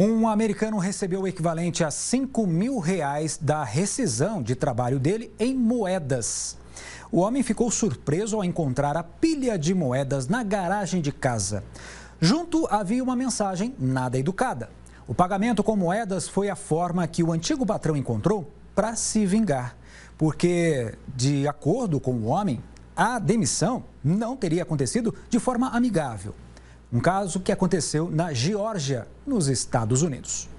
Um americano recebeu o equivalente a 5 mil reais da rescisão de trabalho dele em moedas. O homem ficou surpreso ao encontrar a pilha de moedas na garagem de casa. Junto havia uma mensagem nada educada. O pagamento com moedas foi a forma que o antigo patrão encontrou para se vingar, porque, de acordo com o homem, a demissão não teria acontecido de forma amigável um caso que aconteceu na Geórgia, nos Estados Unidos.